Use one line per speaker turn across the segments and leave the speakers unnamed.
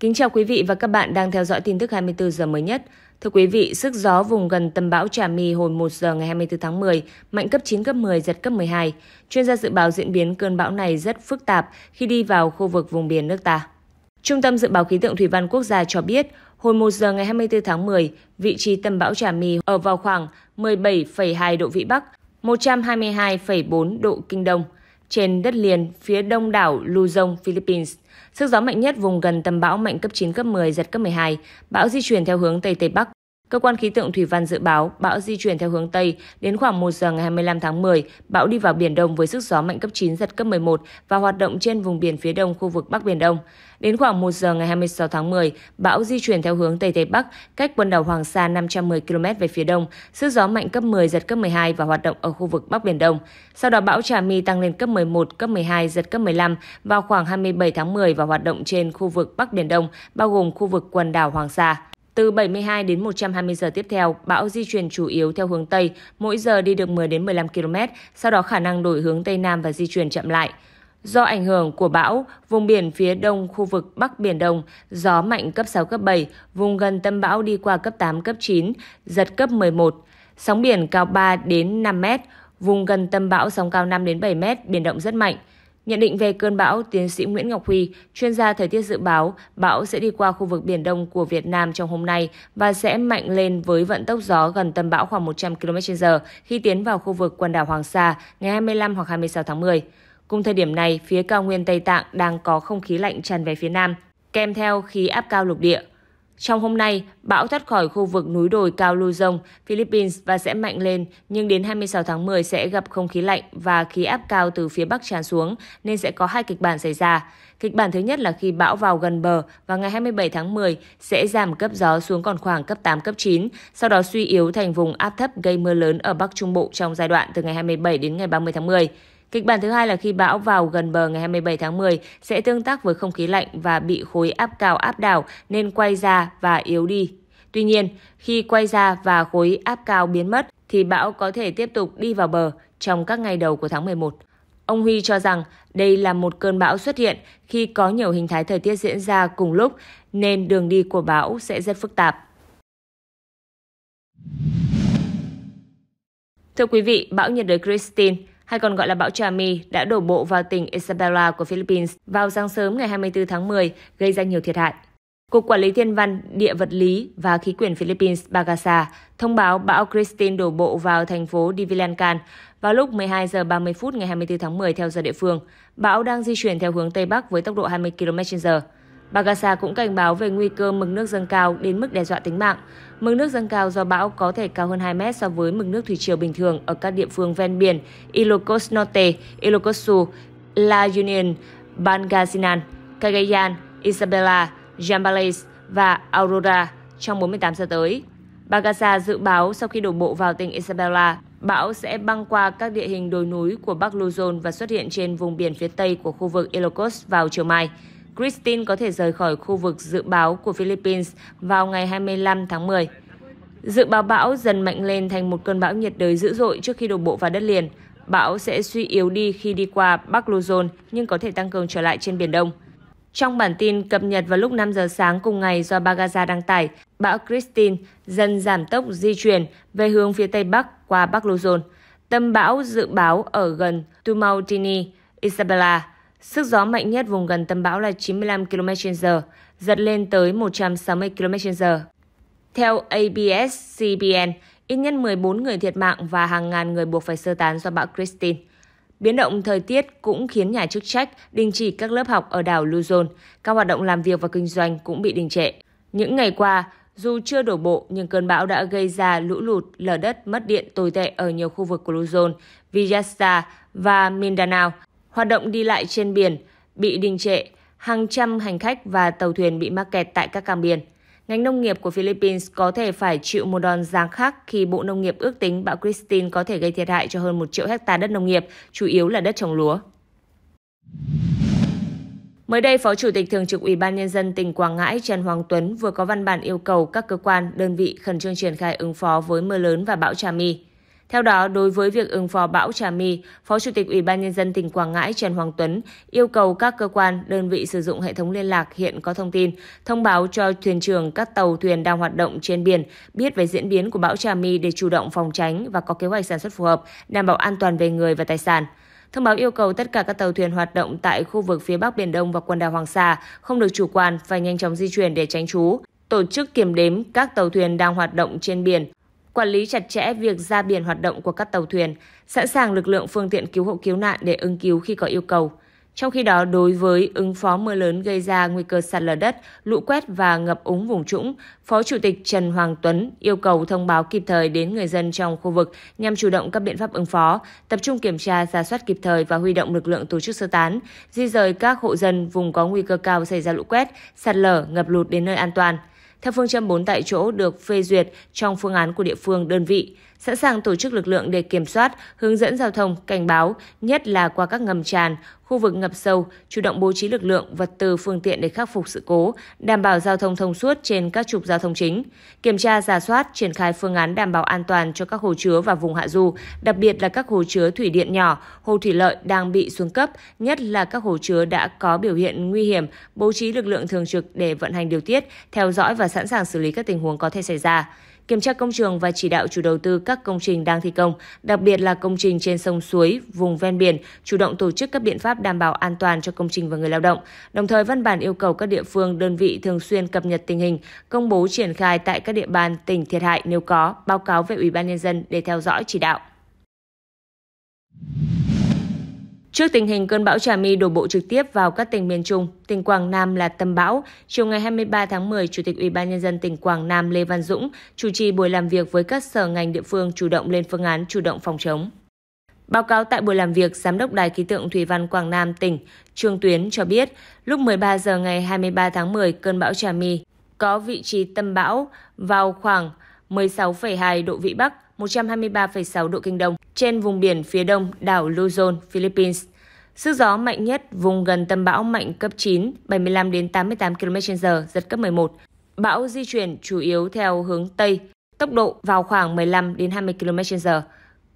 Kính chào quý vị và các bạn đang theo dõi tin tức 24 giờ mới nhất. Thưa quý vị, sức gió vùng gần tâm bão Trà My hồi 1 giờ ngày 24 tháng 10, mạnh cấp 9, cấp 10, giật cấp 12. Chuyên gia dự báo diễn biến cơn bão này rất phức tạp khi đi vào khu vực vùng biển nước ta. Trung tâm Dự báo Khí tượng Thủy văn Quốc gia cho biết, hồi 1 giờ ngày 24 tháng 10, vị trí tâm bão Trà My ở vào khoảng 17,2 độ Vĩ Bắc, 122,4 độ Kinh Đông, trên đất liền phía đông đảo Luzon, Philippines – Sức gió mạnh nhất vùng gần tâm bão mạnh cấp 9, cấp 10, giật cấp 12. Bão di chuyển theo hướng Tây Tây Bắc, Cơ quan khí tượng Thủy văn dự báo bão di chuyển theo hướng Tây, đến khoảng 1 giờ ngày 25 tháng 10, bão đi vào Biển Đông với sức gió mạnh cấp 9, giật cấp 11 và hoạt động trên vùng biển phía đông khu vực Bắc Biển Đông. Đến khoảng 1 giờ ngày 26 tháng 10, bão di chuyển theo hướng Tây Tây Bắc, cách quần đảo Hoàng Sa 510 km về phía đông, sức gió mạnh cấp 10, giật cấp 12 và hoạt động ở khu vực Bắc Biển Đông. Sau đó bão Trà My tăng lên cấp 11, cấp 12, giật cấp 15 vào khoảng 27 tháng 10 và hoạt động trên khu vực Bắc Biển Đông, bao gồm khu vực quần đảo Hoàng Sa. Từ 72 đến 120 giờ tiếp theo, bão di chuyển chủ yếu theo hướng Tây, mỗi giờ đi được 10 đến 15 km, sau đó khả năng đổi hướng Tây Nam và di chuyển chậm lại. Do ảnh hưởng của bão, vùng biển phía đông khu vực Bắc Biển Đông, gió mạnh cấp 6, cấp 7, vùng gần tâm bão đi qua cấp 8, cấp 9, giật cấp 11. Sóng biển cao 3 đến 5 mét, vùng gần tâm bão sóng cao 5 đến 7 mét, biển động rất mạnh. Nhận định về cơn bão, tiến sĩ Nguyễn Ngọc Huy, chuyên gia thời tiết dự báo, bão sẽ đi qua khu vực Biển Đông của Việt Nam trong hôm nay và sẽ mạnh lên với vận tốc gió gần tâm bão khoảng 100 km/h khi tiến vào khu vực quần đảo Hoàng Sa ngày 25 hoặc 26 tháng 10. Cùng thời điểm này, phía cao nguyên Tây Tạng đang có không khí lạnh tràn về phía Nam, kèm theo khí áp cao lục địa. Trong hôm nay, bão thoát khỏi khu vực núi đồi cao Luzon, Philippines và sẽ mạnh lên, nhưng đến 26 tháng 10 sẽ gặp không khí lạnh và khí áp cao từ phía bắc tràn xuống nên sẽ có hai kịch bản xảy ra. Kịch bản thứ nhất là khi bão vào gần bờ và ngày 27 tháng 10 sẽ giảm cấp gió xuống còn khoảng cấp 8 cấp 9, sau đó suy yếu thành vùng áp thấp gây mưa lớn ở Bắc Trung Bộ trong giai đoạn từ ngày 27 đến ngày 30 tháng 10. Kịch bản thứ hai là khi bão vào gần bờ ngày 27 tháng 10 sẽ tương tác với không khí lạnh và bị khối áp cao áp đảo nên quay ra và yếu đi. Tuy nhiên, khi quay ra và khối áp cao biến mất thì bão có thể tiếp tục đi vào bờ trong các ngày đầu của tháng 11. Ông Huy cho rằng đây là một cơn bão xuất hiện khi có nhiều hình thái thời tiết diễn ra cùng lúc nên đường đi của bão sẽ rất phức tạp. Thưa quý vị, bão nhiệt đới Christine hay còn gọi là bão Chami, đã đổ bộ vào tỉnh Isabela của Philippines vào sáng sớm ngày 24 tháng 10, gây ra nhiều thiệt hại. Cục Quản lý Thiên văn, Địa vật lý và Khí quyển Philippines Bagasa thông báo bão Christine đổ bộ vào thành phố Divilancan vào lúc 12 giờ 30 phút ngày 24 tháng 10 theo giờ địa phương. Bão đang di chuyển theo hướng Tây Bắc với tốc độ 20 km/h. Bagasa cũng cảnh báo về nguy cơ mực nước dâng cao đến mức đe dọa tính mạng. Mực nước dâng cao do bão có thể cao hơn 2 mét so với mực nước thủy triều bình thường ở các địa phương ven biển Ilocos Norte, Ilocos Sur, La Union, Bangasinan, Cagayan, Isabela, Jambales và Aurora trong 48 giờ tới. Bagasa dự báo sau khi đổ bộ vào tỉnh Isabela, bão sẽ băng qua các địa hình đồi núi của Bắc Luzon và xuất hiện trên vùng biển phía tây của khu vực Ilocos vào chiều mai. Christine có thể rời khỏi khu vực dự báo của Philippines vào ngày 25 tháng 10. Dự báo bão dần mạnh lên thành một cơn bão nhiệt đới dữ dội trước khi đổ bộ vào đất liền. Bão sẽ suy yếu đi khi đi qua Bắc Luzon nhưng có thể tăng cường trở lại trên Biển Đông. Trong bản tin cập nhật vào lúc 5 giờ sáng cùng ngày do Bagaza đăng tải, bão Christine dần giảm tốc di chuyển về hướng phía Tây Bắc qua Bắc Luzon. Tâm bão dự báo ở gần Tumautini, Isabela, Sức gió mạnh nhất vùng gần tâm bão là 95 km/h, giật lên tới 160 km/h. Theo ABS-CBN, ít nhất 14 người thiệt mạng và hàng ngàn người buộc phải sơ tán do bão Christine. Biến động thời tiết cũng khiến nhà chức trách đình chỉ các lớp học ở đảo Luzon. Các hoạt động làm việc và kinh doanh cũng bị đình trệ. Những ngày qua, dù chưa đổ bộ nhưng cơn bão đã gây ra lũ lụt, lở đất, mất điện tồi tệ ở nhiều khu vực của Luzon, Villasta và Mindanao. Hoạt động đi lại trên biển bị đình trệ, hàng trăm hành khách và tàu thuyền bị mắc kẹt tại các cảng biển. Ngành nông nghiệp của Philippines có thể phải chịu một đòn giáng khác khi Bộ Nông nghiệp ước tính bão Christine có thể gây thiệt hại cho hơn 1 triệu hecta đất nông nghiệp, chủ yếu là đất trồng lúa. Mới đây, Phó Chủ tịch Thường trực Ủy ban Nhân dân tỉnh Quảng Ngãi Trần Hoàng Tuấn vừa có văn bản yêu cầu các cơ quan, đơn vị khẩn trương triển khai ứng phó với mưa lớn và bão Trà My. Theo đó, đối với việc ứng phó bão Trà My, Phó Chủ tịch Ủy ban nhân dân tỉnh Quảng Ngãi Trần Hoàng Tuấn yêu cầu các cơ quan, đơn vị sử dụng hệ thống liên lạc hiện có thông tin, thông báo cho thuyền trường các tàu thuyền đang hoạt động trên biển biết về diễn biến của bão Trà My để chủ động phòng tránh và có kế hoạch sản xuất phù hợp, đảm bảo an toàn về người và tài sản. Thông báo yêu cầu tất cả các tàu thuyền hoạt động tại khu vực phía Bắc Biển Đông và quần đảo Hoàng Sa không được chủ quan, và nhanh chóng di chuyển để tránh trú tổ chức kiểm đếm các tàu thuyền đang hoạt động trên biển, quản lý chặt chẽ việc ra biển hoạt động của các tàu thuyền, sẵn sàng lực lượng phương tiện cứu hộ cứu nạn để ứng cứu khi có yêu cầu. Trong khi đó, đối với ứng phó mưa lớn gây ra nguy cơ sạt lở đất, lũ quét và ngập úng vùng trũng, Phó Chủ tịch Trần Hoàng Tuấn yêu cầu thông báo kịp thời đến người dân trong khu vực nhằm chủ động các biện pháp ứng phó, tập trung kiểm tra, giả soát kịp thời và huy động lực lượng tổ chức sơ tán, di rời các hộ dân vùng có nguy cơ cao xảy ra lũ quét, sạt lở, ngập lụt đến nơi an toàn theo phương châm bốn tại chỗ được phê duyệt trong phương án của địa phương đơn vị sẵn sàng tổ chức lực lượng để kiểm soát, hướng dẫn giao thông, cảnh báo, nhất là qua các ngầm tràn, khu vực ngập sâu, chủ động bố trí lực lượng, vật tư, phương tiện để khắc phục sự cố, đảm bảo giao thông thông suốt trên các trục giao thông chính, kiểm tra giả soát, triển khai phương án đảm bảo an toàn cho các hồ chứa và vùng hạ du, đặc biệt là các hồ chứa thủy điện nhỏ, hồ thủy lợi đang bị xuống cấp, nhất là các hồ chứa đã có biểu hiện nguy hiểm, bố trí lực lượng thường trực để vận hành điều tiết, theo dõi và sẵn sàng xử lý các tình huống có thể xảy ra kiểm tra công trường và chỉ đạo chủ đầu tư các công trình đang thi công, đặc biệt là công trình trên sông suối, vùng ven biển, chủ động tổ chức các biện pháp đảm bảo an toàn cho công trình và người lao động. Đồng thời văn bản yêu cầu các địa phương, đơn vị thường xuyên cập nhật tình hình, công bố triển khai tại các địa bàn tỉnh thiệt hại nếu có, báo cáo về Ủy ban nhân dân để theo dõi chỉ đạo. Trước tình hình cơn bão Trà My đổ bộ trực tiếp vào các tỉnh miền Trung, tỉnh Quảng Nam là tâm bão, chiều ngày 23 tháng 10, Chủ tịch Ủy ban nhân dân tỉnh Quảng Nam Lê Văn Dũng chủ trì buổi làm việc với các sở ngành địa phương chủ động lên phương án chủ động phòng chống. Báo cáo tại buổi làm việc, Giám đốc Đài Khí tượng Thủy văn Quảng Nam tỉnh Trương Tuyến cho biết, lúc 13 giờ ngày 23 tháng 10, cơn bão Trà My có vị trí tâm bão vào khoảng 16,2 độ Vĩ Bắc, 123,6 độ Kinh Đông, trên vùng biển phía đông đảo Luzon, Philippines. Sức gió mạnh nhất vùng gần tâm bão mạnh cấp 9, 75 đến 88 km/h, giật cấp 11. Bão di chuyển chủ yếu theo hướng Tây, tốc độ vào khoảng 15 đến 20 km/h,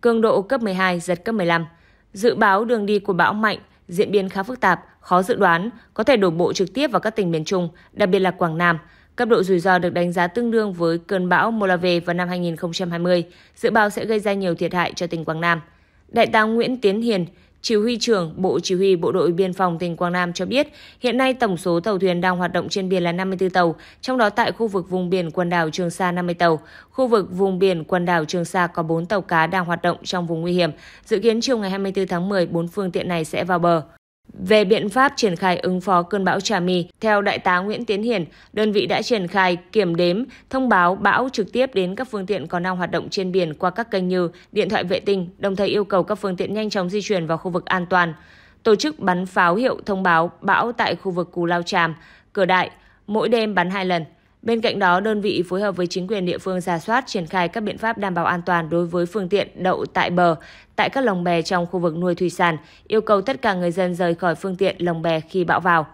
cường độ cấp 12, giật cấp 15. Dự báo đường đi của bão mạnh diễn biến khá phức tạp, khó dự đoán, có thể đổ bộ trực tiếp vào các tỉnh miền Trung, đặc biệt là Quảng Nam – Cấp độ rủi ro được đánh giá tương đương với cơn bão Molave vào năm 2020, dự báo sẽ gây ra nhiều thiệt hại cho tỉnh Quảng Nam. Đại tá Nguyễn Tiến Hiền, Chỉ huy trưởng Bộ Chỉ huy Bộ đội Biên phòng tỉnh Quảng Nam cho biết, hiện nay tổng số tàu thuyền đang hoạt động trên biển là 54 tàu, trong đó tại khu vực vùng biển quần đảo Trường Sa 50 tàu. Khu vực vùng biển quần đảo Trường Sa có 4 tàu cá đang hoạt động trong vùng nguy hiểm. Dự kiến chiều ngày 24 tháng 10, 4 phương tiện này sẽ vào bờ. Về biện pháp triển khai ứng phó cơn bão Trà My, theo Đại tá Nguyễn Tiến Hiền, đơn vị đã triển khai kiểm đếm, thông báo bão trực tiếp đến các phương tiện còn đang hoạt động trên biển qua các kênh như điện thoại vệ tinh, đồng thời yêu cầu các phương tiện nhanh chóng di chuyển vào khu vực an toàn. Tổ chức bắn pháo hiệu thông báo bão tại khu vực Cù Lao Tràm, Cửa Đại, mỗi đêm bắn hai lần. Bên cạnh đó, đơn vị phối hợp với chính quyền địa phương ra soát triển khai các biện pháp đảm bảo an toàn đối với phương tiện đậu tại bờ, tại các lồng bè trong khu vực nuôi thủy sản, yêu cầu tất cả người dân rời khỏi phương tiện lồng bè khi bão vào.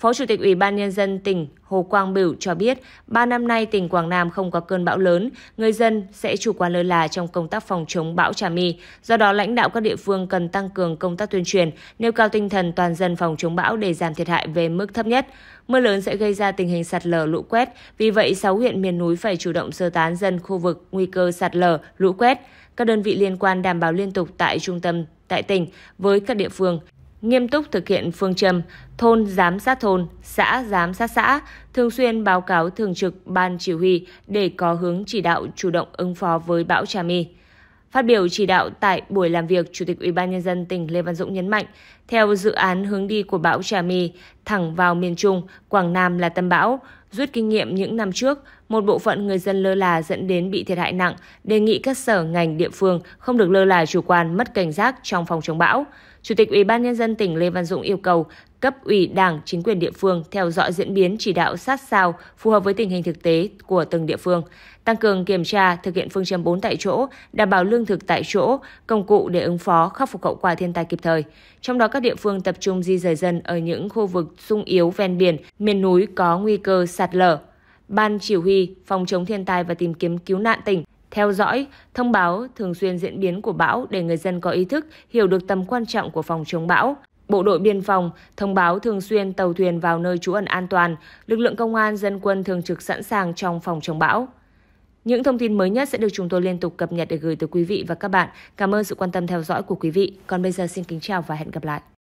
Phó Chủ tịch Ủy ban Nhân dân tỉnh Hồ Quang Biểu cho biết, 3 năm nay tỉnh Quảng Nam không có cơn bão lớn, người dân sẽ chủ quan lơ là trong công tác phòng chống bão Trà My. Do đó, lãnh đạo các địa phương cần tăng cường công tác tuyên truyền, nêu cao tinh thần toàn dân phòng chống bão để giảm thiệt hại về mức thấp nhất. Mưa lớn sẽ gây ra tình hình sạt lở lũ quét, vì vậy 6 huyện miền núi phải chủ động sơ tán dân khu vực nguy cơ sạt lở, lũ quét. Các đơn vị liên quan đảm bảo liên tục tại trung tâm tại tỉnh với các địa phương nghiêm túc thực hiện phương châm thôn giám sát thôn, xã giám sát xã, thường xuyên báo cáo thường trực ban chỉ huy để có hướng chỉ đạo chủ động ứng phó với bão Trà My. Phát biểu chỉ đạo tại buổi làm việc, Chủ tịch Ủy ban nhân dân tỉnh Lê Văn Dũng nhấn mạnh, theo dự án hướng đi của bão Trà My thẳng vào miền Trung, Quảng Nam là tâm bão, rút kinh nghiệm những năm trước, một bộ phận người dân lơ là dẫn đến bị thiệt hại nặng, đề nghị các sở ngành địa phương không được lơ là chủ quan mất cảnh giác trong phòng chống bão. Chủ tịch Ủy ban nhân dân tỉnh Lê Văn Dũng yêu cầu cấp ủy Đảng, chính quyền địa phương theo dõi diễn biến chỉ đạo sát sao phù hợp với tình hình thực tế của từng địa phương, tăng cường kiểm tra, thực hiện phương châm 4 tại chỗ, đảm bảo lương thực tại chỗ, công cụ để ứng phó, khắc phục hậu quả thiên tai kịp thời. Trong đó các địa phương tập trung di rời dân ở những khu vực sung yếu ven biển, miền núi có nguy cơ sạt lở, Ban Chỉ huy Phòng chống thiên tai và tìm kiếm cứu nạn tỉnh theo dõi, thông báo thường xuyên diễn biến của bão để người dân có ý thức, hiểu được tầm quan trọng của phòng chống bão. Bộ đội biên phòng thông báo thường xuyên tàu thuyền vào nơi trú ẩn an toàn, lực lượng công an dân quân thường trực sẵn sàng trong phòng chống bão. Những thông tin mới nhất sẽ được chúng tôi liên tục cập nhật để gửi tới quý vị và các bạn. Cảm ơn sự quan tâm theo dõi của quý vị. Còn bây giờ xin kính chào và hẹn gặp lại.